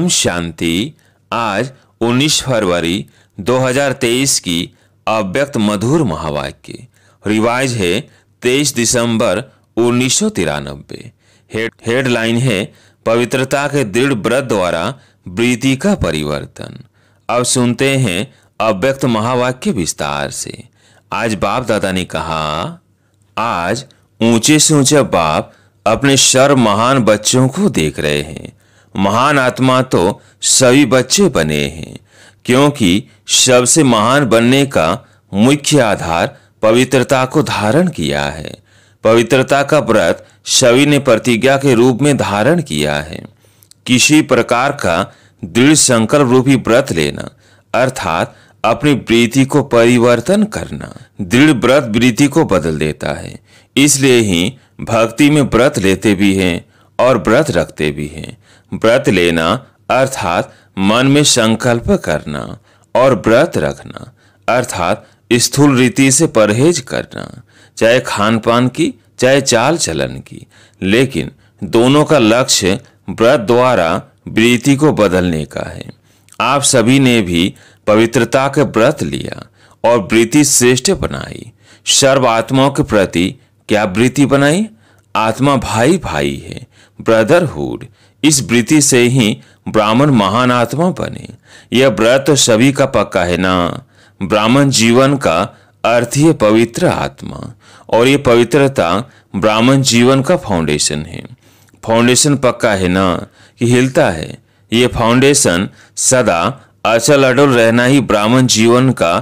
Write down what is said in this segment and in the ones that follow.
ओम शांति आज 19 फरवरी 2023 की अव्यक्त मधुर महावाक्य रिवाइज है तेईस दिसंबर उन्नीस सौ तिरानबे हेडलाइन है पवित्रता के दृढ़ व्रत द्वारा वृत्ति का परिवर्तन अब सुनते हैं अव्यक्त महावाक्य विस्तार से आज बाप दादा ने कहा आज ऊंचे से ऊंचे बाप अपने सर्व महान बच्चों को देख रहे हैं महान आत्मा तो सभी बच्चे बने हैं क्योंकि सबसे महान बनने का मुख्य आधार पवित्रता को धारण किया है पवित्रता का व्रत सभी ने प्रतिज्ञा के रूप में धारण किया है किसी प्रकार का दृढ़ संकल्प रूपी व्रत लेना अर्थात अपनी वृत्ति को परिवर्तन करना दृढ़ व्रत वृत्ति को बदल देता है इसलिए ही भक्ति में व्रत लेते भी हैं और व्रत रखते भी हैं व्रत लेना अर्थात मन में संकल्प करना और व्रत रखना अर्थात स्थूल रीति से परहेज करना चाहे खान पान की चाहे चाल चलन की लेकिन दोनों का लक्ष्य व्रत द्वारा वृत्ति को बदलने का है आप सभी ने भी पवित्रता के व्रत लिया और वृत्ति श्रेष्ठ बनाई सर्व आत्माओं के प्रति क्या वृत्ति बनाई आत्मा भाई भाई है ब्रदरहुड इस वृत्ति से ही ब्राह्मण महान आत्मा बने यह व्रत सभी का पक्का है ना ब्राह्मण जीवन का अर्थ ही पवित्र आत्मा और ये पवित्रता ब्राह्मण जीवन का फाउंडेशन है फाउंडेशन पक्का है ना कि हिलता है ये फाउंडेशन सदा अचल अडोल रहना ही ब्राह्मण जीवन का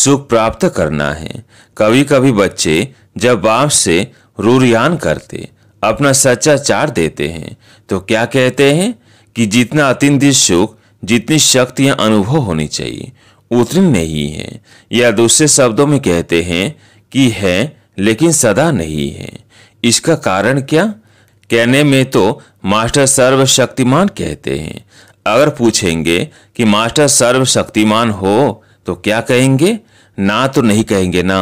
सुख प्राप्त करना है कभी कभी बच्चे जब बाप से रूरियान करते अपना सच्चा चार देते हैं तो क्या कहते हैं कि जितना अतिनिधि सुख जितनी शक्तियां अनुभव होनी चाहिए उतनी नहीं है या दूसरे शब्दों में कहते हैं कि है लेकिन सदा नहीं है इसका कारण क्या कहने में तो मास्टर सर्वशक्तिमान कहते हैं अगर पूछेंगे कि मास्टर सर्वशक्तिमान हो तो क्या कहेंगे ना तो नहीं कहेंगे ना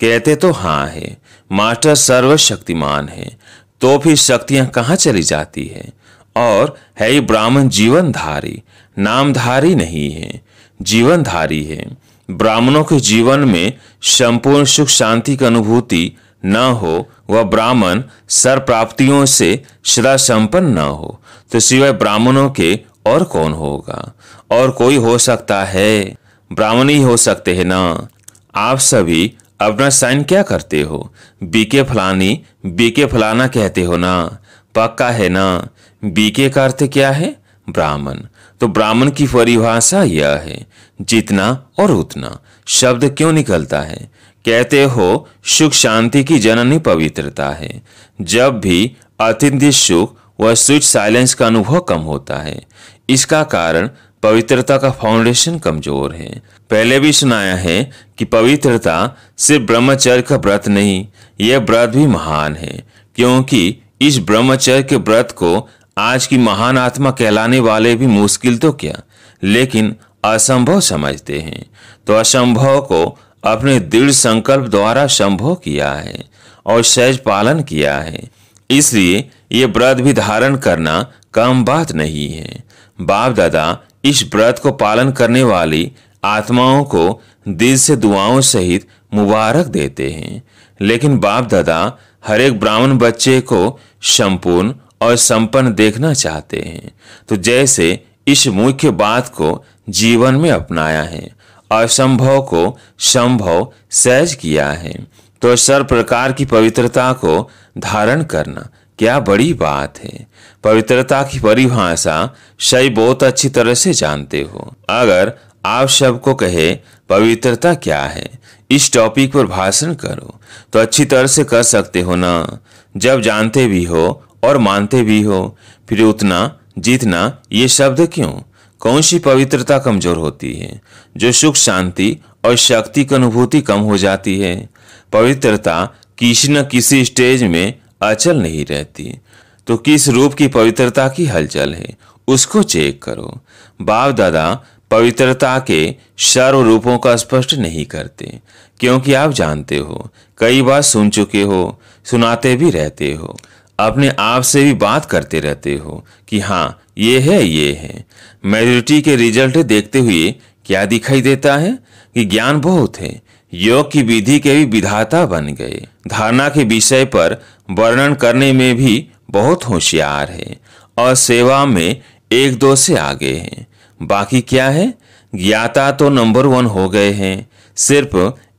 कहते तो हाँ है मास्टर सर्वशक्तिमान है तो भी शक्तियां कहाँ चली जाती है और है ही ब्राह्मण जीवनधारी नामधारी नहीं है जीवनधारी है ब्राह्मणों के जीवन में संपूर्ण सुख शांति की अनुभूति न हो वह ब्राह्मण सर प्राप्तियों से सदा संपन्न न हो तो सिवाय ब्राह्मणों के और कौन होगा और कोई हो सकता है ब्राह्मण ही हो सकते हैं ना आप सभी अपना साइन क्या करते हो बीके फलानी बीके फलाना कहते हो ना पक्का है ना बीके का अर्थ क्या है ब्राह्मण तो ब्राह्मण की परिभाषा यह है जितना और उतना शब्द क्यों निकलता है कहते हो सुख शांति की जननी पवित्रता है जब भी अत्यंत सुख व स्विच साइलेंस का अनुभव कम होता है इसका कारण पवित्रता का फाउंडेशन कमजोर है पहले भी सुनाया है कि पवित्रता सिर्फ ब्रह्मचर्य का व्रत नहीं यह व्रत भी महान है क्योंकि इस ब्रह्मचर्य के व्रत को आज की महान आत्मा कहलाने वाले भी मुश्किल तो क्या लेकिन असंभव समझते हैं तो असंभव को अपने दृढ़ संकल्प द्वारा संभव किया है और सहज पालन किया है इसलिए ये व्रत भी धारण करना कम बात नहीं है बाप दादा इस व्रत को पालन करने वाली आत्माओं को दिल से दुआओं सहित मुबारक देते हैं लेकिन बाप दादा हर एक ब्राह्मण बच्चे को संपूर्ण और संपन्न देखना चाहते हैं तो जैसे इस मुख्य बात को जीवन में अपनाया है असंभव को संभव सहज किया है तो सर्व प्रकार की पवित्रता को धारण करना क्या बड़ी बात है पवित्रता की परिभाषा शय बहुत अच्छी तरह से जानते हो अगर आप सबको कहे पवित्रता क्या है इस टॉपिक पर भाषण करो तो अच्छी तरह से कर सकते हो ना जब जानते भी हो और मानते भी हो फिर उतना जीतना ये शब्द क्यों कौन सी पवित्रता कमजोर होती है जो सुख शांति और शक्ति की अनुभूति कम हो जाती है पवित्रता किसी न किसी स्टेज में अचल नहीं रहती तो किस रूप की पवित्रता की हलचल है उसको चेक करो बाप दादा पवित्रता के सर्व रूपों का स्पष्ट नहीं करते क्योंकि आप जानते हो कई बार सुन चुके हो सुनाते भी रहते हो अपने आप से भी बात करते रहते हो कि हाँ ये है ये है मेजोरिटी के रिजल्ट देखते हुए क्या दिखाई देता है कि ज्ञान बहुत है योग की विधि के भी विधाता बन गए धारणा के विषय पर वर्णन करने में भी बहुत होशियार है और सेवा में एक दो से आगे हैं बाकी क्या है ज्ञाता तो नंबर वन हो गए हैं सिर्फ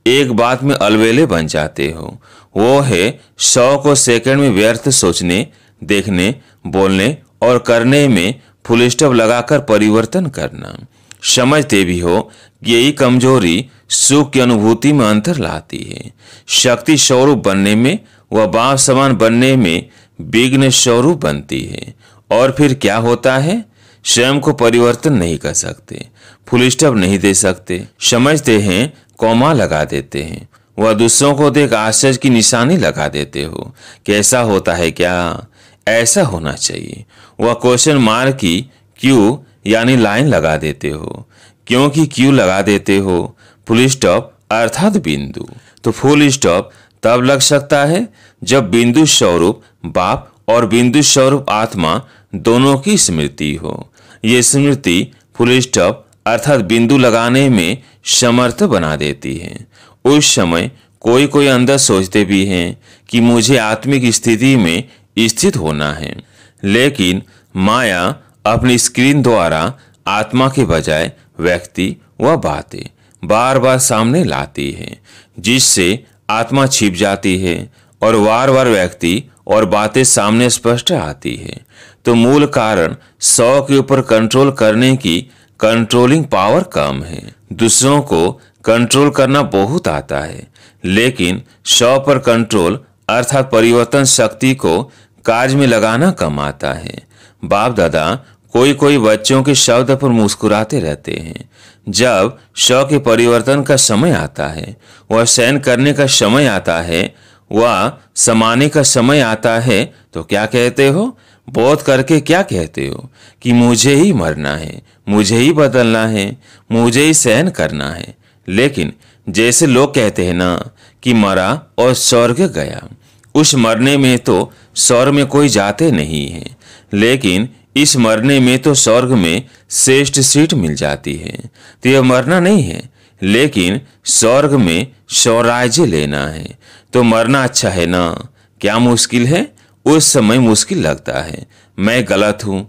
एक बात में अलवेले बन जाते हो वो है सौ को सेकंड में व्यर्थ सोचने देखने बोलने और करने में फुल स्टॉप लगाकर परिवर्तन करना समझते भी हो यही कमजोरी सुख की अनुभूति में अंतर लाती है शक्ति स्वरूप बनने में व बाप समान बनने में विघ्न स्वरूप बनती है और फिर क्या होता है स्वयं को परिवर्तन नहीं कर सकते फुल स्टॉप नहीं दे सकते समझते हैं कौमा लगा देते हैं वह दूसरों को देख आश्चर्य की निशानी लगा देते हो कैसा होता है क्या ऐसा होना चाहिए वह क्वेश्चन मार्क की क्यू यानी लाइन लगा देते हो क्योंकि क्यू लगा देते हो फुल स्टॉप अर्थात बिंदु तो फुल स्टॉप तब लग सकता है जब बिंदु स्वरूप बाप और बिंदु स्वरूप आत्मा दोनों की स्मृति हो ये स्मृति फुल स्टॉप अर्थात बिंदु लगाने में समर्थ बना देती है उस समय कोई कोई अंदर सोचते भी हैं कि मुझे आत्मिक स्थिति में स्थित होना है लेकिन माया अपनी स्क्रीन द्वारा आत्मा के बजाय व्यक्ति व बातें बार बार सामने लाती है जिससे आत्मा छिप जाती है और बार बार व्यक्ति और बातें सामने स्पष्ट आती है तो मूल कारण सौ के ऊपर कंट्रोल करने की कंट्रोलिंग पावर कम है दूसरों को कंट्रोल करना बहुत आता है लेकिन सौ पर कंट्रोल अर्थात परिवर्तन शक्ति को कार्य में लगाना कम आता है बाप दादा कोई कोई बच्चों के शब्द पर मुस्कुराते रहते हैं जब शव के परिवर्तन का समय आता है वह सहन करने का समय आता है वह समाने का समय आता है तो क्या कहते हो बोध करके क्या कहते हो कि मुझे ही मरना है मुझे ही बदलना है मुझे ही सहन करना है लेकिन जैसे लोग कहते हैं ना कि मरा और स्वर्ग गया उस मरने में तो स्वर्ग में कोई जाते नहीं है लेकिन इस मरने में तो स्वर्ग में श्रेष्ठ सीट मिल जाती है तो यह मरना नहीं है लेकिन स्वर्ग में स्वराज्य लेना है तो मरना अच्छा है ना क्या मुश्किल है उस समय मुश्किल लगता है मैं गलत हूं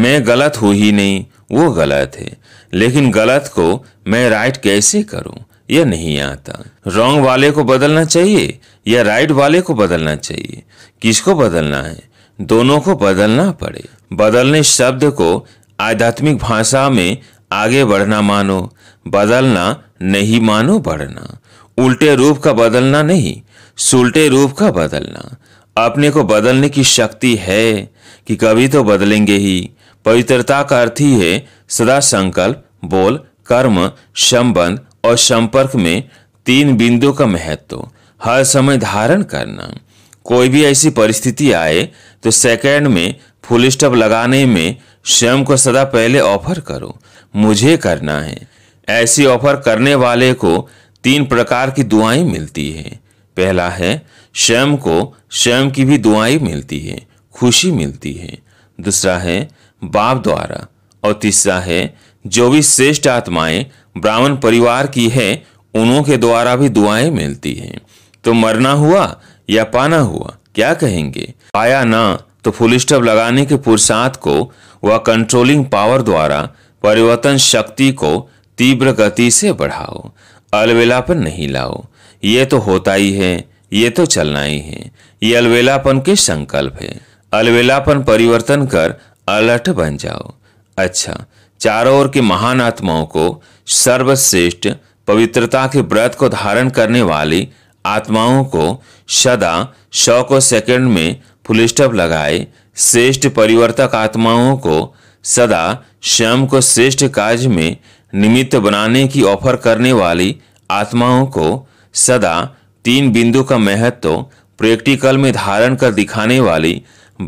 मैं गलत हूँ ही नहीं वो गलत है लेकिन गलत को मैं राइट कैसे करूं यह नहीं आता रॉन्ग वाले को बदलना चाहिए या राइट वाले को बदलना चाहिए किसको बदलना है दोनों को बदलना पड़े बदलने शब्द को आध्यात्मिक भाषा में आगे बढ़ना मानो बदलना नहीं मानो बढ़ना उल्टे रूप का बदलना नहीं सुलटे रूप का बदलना अपने को बदलने की शक्ति है कि कभी तो बदलेंगे ही पवित्रता का अर्थ ही है सदा संकल्प बोल कर्म संबंध और संपर्क में तीन बिंदु का महत्व हर समय धारण करना कोई भी ऐसी परिस्थिति आए तो सेकेंड में फुल स्टॉप लगाने में स्वयं को सदा पहले ऑफर करो मुझे करना है ऐसी ऑफर करने वाले को तीन प्रकार की दुआएं मिलती है पहला है स्वयं को स्वयं की भी दुआएं मिलती है खुशी मिलती है दूसरा है बाप द्वारा और तीसरा है जो भी श्रेष्ठ आत्माएं ब्राह्मण परिवार की है उन्हों के द्वारा भी दुआएं मिलती हैं तो मरना हुआ या पाना हुआ क्या कहेंगे पाया ना तो फुल स्टॉप लगाने के पुरुषार्थ को व कंट्रोलिंग पावर द्वारा परिवर्तन शक्ति को तीव्र गति से बढ़ाओ अलवेलापन नहीं लाओ ये तो होता ही है ये तो चलना ही है ये अलवेलापन के संकल्प है अलवेलापन परिवर्तन कर अलर्ट बन जाओ अच्छा चारों ओर के महान आत्माओं को सर्वश्रेष्ठ पवित्रता के व्रत को धारण करने वाली आत्माओं को सदा सौ को सेकंड में फुलस्टॉप लगाए श्रेष्ठ परिवर्तक आत्माओं को सदा स्वयं को श्रेष्ठ कार्य में निमित्त बनाने की ऑफर करने वाली आत्माओं को सदा तीन बिंदु का महत्व प्रैक्टिकल में धारण कर दिखाने वाली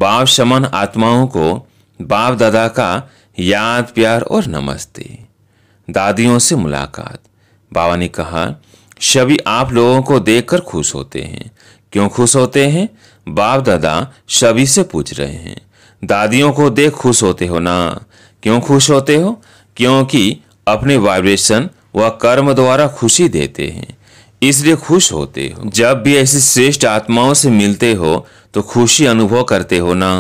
बाप समान आत्माओं को बाप दादा का याद प्यार और नमस्ते दादियों से मुलाकात बाबा ने कहा सभी आप लोगों को देखकर खुश होते हैं क्यों खुश होते हैं बाप दादा सभी से पूछ रहे हैं दादियों को देख खुश होते हो ना क्यों खुश होते हो क्योंकि अपने वाइब्रेशन व कर्म द्वारा खुशी देते हैं इसलिए खुश होते हो जब भी ऐसी श्रेष्ठ आत्माओं से मिलते हो तो खुशी अनुभव करते हो ना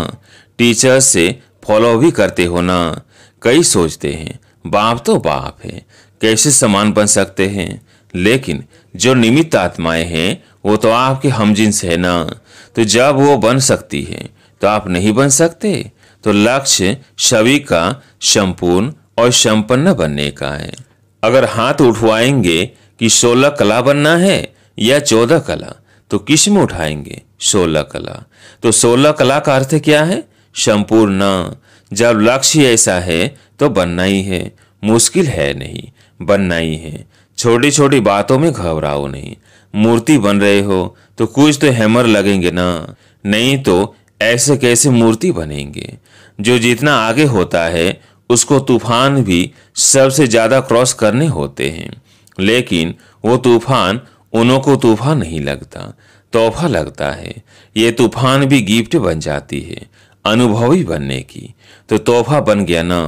टीचर से फॉलो भी करते हो ना कई सोचते हैं बाप तो बाप है कैसे समान बन सकते हैं लेकिन जो निमित्त आत्माएं हैं वो तो आपके हमजिन्स है ना तो जब वो बन सकती है तो आप नहीं बन सकते तो लक्ष्य छवि का संपूर्ण और संपन्न बनने का है अगर हाथ उठवाएंगे कि सोलह कला बनना है या चौदह कला तो किस में उठाएंगे सोलह कला तो सोलह कला का अर्थ क्या है संपूर्ण जब लक्ष्य ऐसा है तो बनना ही है मुश्किल है नहीं बनना ही है छोटी छोटी बातों में घबराओ नहीं मूर्ति बन रहे हो तो कुछ तो हैमर लगेंगे ना नहीं तो ऐसे कैसे मूर्ति बनेंगे जो जितना आगे होता है उसको तूफान भी सबसे ज़्यादा क्रॉस करने होते हैं लेकिन वो तूफान उनों को तूफान नहीं लगता तोहफा लगता है ये तूफान भी गिफ्ट बन जाती है अनुभवी बनने की तो तोहफा बन गया ना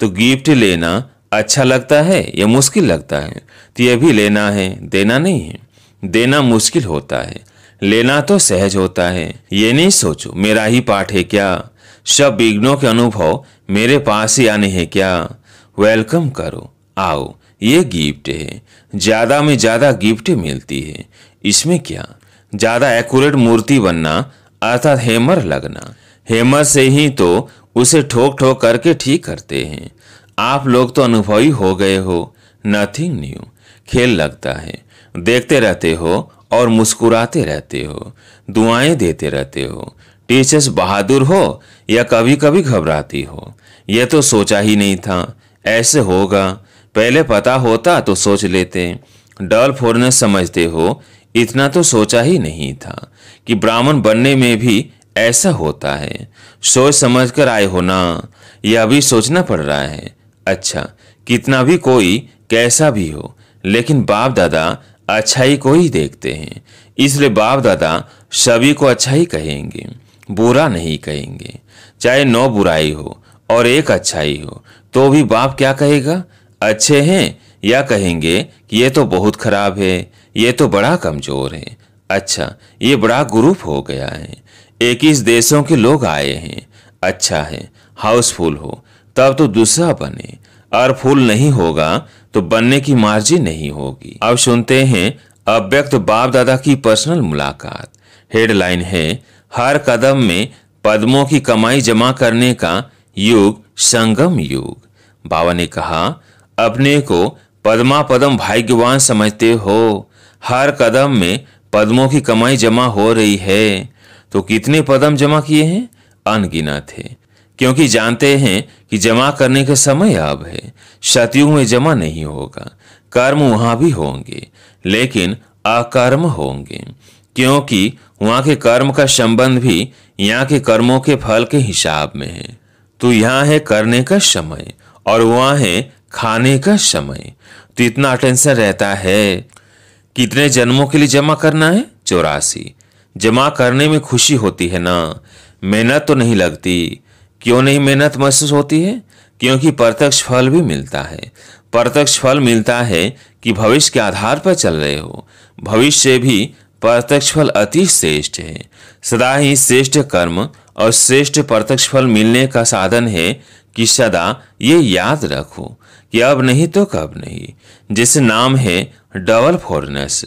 तो गिफ्ट लेना अच्छा लगता है या मुश्किल लगता है तो यह भी लेना है देना नहीं है देना मुश्किल होता है लेना तो सहज होता है ये नहीं सोचो मेरा ही पाठ है क्या सब विघ्नों के अनुभव मेरे पास ही आने हैं क्या वेलकम करो आओ ये गिफ्ट है ज़्यादा में ज़्यादा गिफ्ट मिलती है इसमें क्या ज़्यादा एक्यूरेट मूर्ति बनना अर्थात हेमर लगना हेमर से ही तो उसे ठोक ठोक करके ठीक करते हैं आप लोग तो अनुभवी हो गए हो नथिंग न्यू खेल लगता है देखते रहते हो और मुस्कुराते रहते हो दुआएं देते रहते हो टीचर्स बहादुर हो या कभी कभी घबराती हो यह तो सोचा ही नहीं था ऐसे होगा पहले पता होता तो सोच लेते डल फोरनेस समझते हो इतना तो सोचा ही नहीं था कि ब्राह्मण बनने में भी ऐसा होता है सोच समझ कर आए हो ना यह भी सोचना पड़ रहा है अच्छा कितना भी कोई कैसा भी हो लेकिन बाप दादा अच्छाई को ही देखते हैं इसलिए बाप दादा सभी को अच्छा ही कहेंगे बुरा नहीं कहेंगे चाहे नौ बुराई हो और एक अच्छाई हो तो भी बाप क्या कहेगा अच्छे हैं या कहेंगे कि ये तो बहुत खराब है ये तो बड़ा कमज़ोर है अच्छा ये बड़ा ग्रुप हो गया है इक्कीस देशों के लोग आए हैं अच्छा है हाउसफुल हो तब तो दूसरा बने और फुल नहीं होगा तो बनने की मार्जी नहीं होगी अब सुनते हैं अव्यक्त बाप दादा की पर्सनल मुलाकात हेडलाइन है हर कदम में पद्मों की कमाई जमा करने का युग संगम युग बाबा ने कहा अपने को पद्मा पदम भाग्यवान समझते हो हर कदम में पद्मों की कमाई जमा हो रही है तो कितने पदम जमा किए हैं अनगिनत है क्योंकि जानते हैं कि जमा करने का समय अब है सतयुग में जमा नहीं होगा कर्म वहां भी होंगे लेकिन अकर्म होंगे क्योंकि वहां के कर्म का संबंध भी यहाँ के कर्मों के फल के हिसाब में है तो यहाँ है करने का समय और वहां है खाने का समय तो इतना टेंशन रहता है कितने जन्मों के लिए जमा करना है चौरासी जमा करने में खुशी होती है ना मेहनत तो नहीं लगती क्यों नहीं मेहनत महसूस होती है क्योंकि प्रत्यक्ष फल भी मिलता है प्रत्यक्ष फल मिलता है कि भविष्य के आधार पर चल रहे हो भविष्य से भी प्रत्यक्ष फल अति श्रेष्ठ है सदा ही श्रेष्ठ कर्म और श्रेष्ठ प्रत्यक्ष फल मिलने का साधन है कि सदा ये याद रखो कि अब नहीं तो कब नहीं जैसे नाम है डबल फोरनेस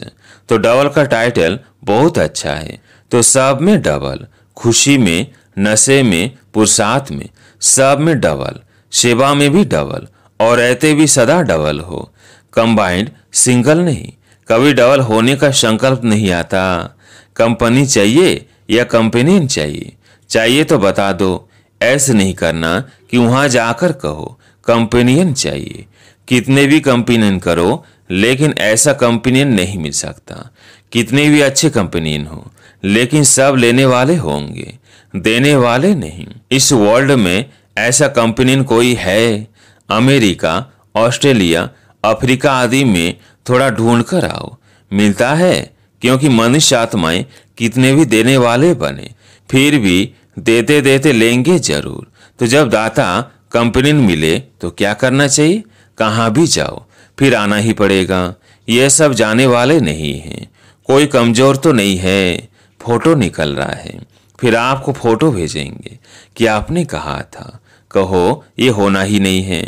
तो डबल का टाइटल बहुत अच्छा है तो सब में डबल खुशी में नशे में पुरसात में सब में डबल सेवा में भी डबल और रहते भी सदा डबल हो कंबाइंड सिंगल नहीं कभी डबल होने का संकल्प नहीं आता कंपनी चाहिए या कंपेनियन चाहिए चाहिए तो बता दो ऐसे नहीं करना कि वहां जाकर कहो कंपेनियन चाहिए कितने भी कंपेनियन करो लेकिन ऐसा कंपेनियन नहीं मिल सकता कितने भी अच्छे कंपेनियन हो लेकिन सब लेने वाले होंगे देने वाले नहीं इस वर्ल्ड में ऐसा कंपनी कोई है अमेरिका ऑस्ट्रेलिया अफ्रीका आदि में थोड़ा ढूंढ कर आओ मिलता है क्योंकि मनुष्य आत्माएं कितने भी देने वाले बने फिर भी देते देते लेंगे जरूर तो जब दाता कंपनी मिले तो क्या करना चाहिए कहाँ भी जाओ फिर आना ही पड़ेगा ये सब जाने वाले नहीं हैं कोई कमज़ोर तो नहीं है फोटो निकल रहा है फिर आपको फोटो भेजेंगे कि आपने कहा था कहो ये होना ही नहीं है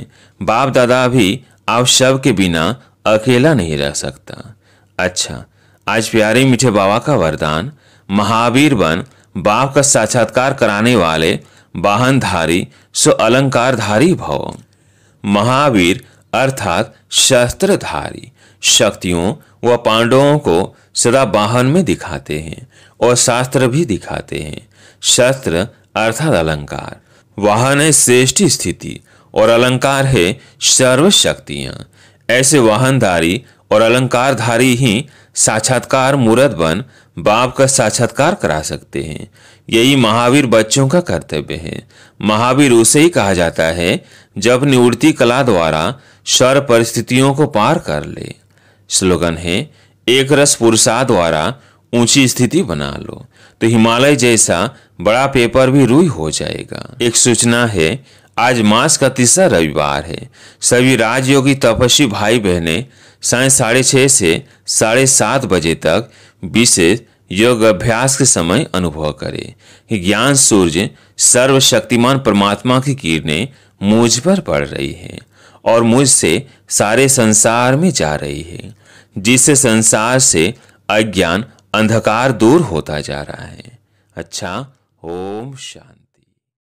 बाप दादा भी आप शव के बिना अकेला नहीं रह सकता अच्छा आज प्यारे मीठे बाबा का वरदान महावीर बन बाप का साक्षात्कार कराने वाले वाहनधारी सो अलंकारधारी भव महावीर अर्थात शस्त्रधारी शक्तियों व पांडवों को सदा वाहन में दिखाते हैं और शास्त्र भी दिखाते हैं शस्त्र अर्थात अलंकार वाहन है श्रेष्ठ स्थिति और अलंकार है सर्वशक्तियाँ ऐसे वाहनधारी और अलंकारधारी ही साक्षात्कार मूर्त बन बाप का साक्षात्कार करा सकते हैं यही महावीर बच्चों का कर्तव्य है महावीर उसे ही कहा जाता है जब निवृत्ति कला द्वारा सर्व परिस्थितियों को पार कर ले स्लोगन है एक रस पुरुषा द्वारा ऊंची स्थिति बना लो तो हिमालय जैसा बड़ा पेपर भी रुई हो जाएगा एक सूचना है आज मास का तीसरा रविवार है सभी राजयोगी तपस्वी भाई बहने साय साढ़े छः से साढ़े सात बजे तक विशेष योग अभ्यास के समय अनुभव करें ज्ञान सूर्य सर्वशक्तिमान परमात्मा की किरणें मुझ पर पड़ रही हैं और मुझसे सारे संसार में जा रही है जिससे संसार से अज्ञान अंधकार दूर होता जा रहा है अच्छा ओम शांति